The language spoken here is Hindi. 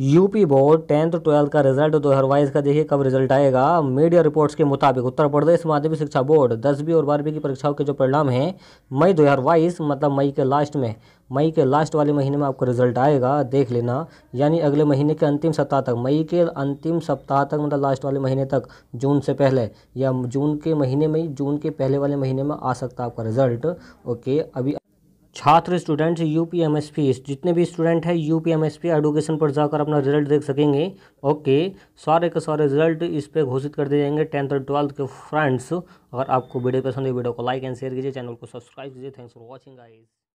यूपी बोर्ड टेंथ ट्वेल्थ का रिजल्ट दो हज़ार बाईस का देखिए कब रिजल्ट आएगा मीडिया रिपोर्ट्स के मुताबिक उत्तर प्रदेश माध्यमिक शिक्षा बोर्ड दसवीं और बारहवीं की परीक्षाओं के जो परिणाम हैं मई दो हज़ार बाईस मतलब मई के लास्ट में मई के लास्ट वाले महीने में आपको रिजल्ट आएगा देख लेना यानी अगले महीने के अंतिम सप्ताह तक मई के अंतिम सप्ताह तक मतलब लास्ट वाले महीने तक जून से पहले या जून के महीने में जून के पहले वाले महीने में आ सकता है आपका रिजल्ट ओके अभी छात्र students U P M S P जितने भी स्टूडेंट हैं U P M S P education पर जाकर अपना रिजल्ट देख सकेंगे ओके सारे के सारे रिजल्ट इस पर घोषित कर दिए जाएंगे टेंथ और ट्वेल्थ के फ्रेंड्स अगर आपको वीडियो पसंद है वीडियो को लाइक एंड शेयर कीजिए चैनल को सब्सक्राइब कीजिए थैंक्स फॉर वॉचिंग आई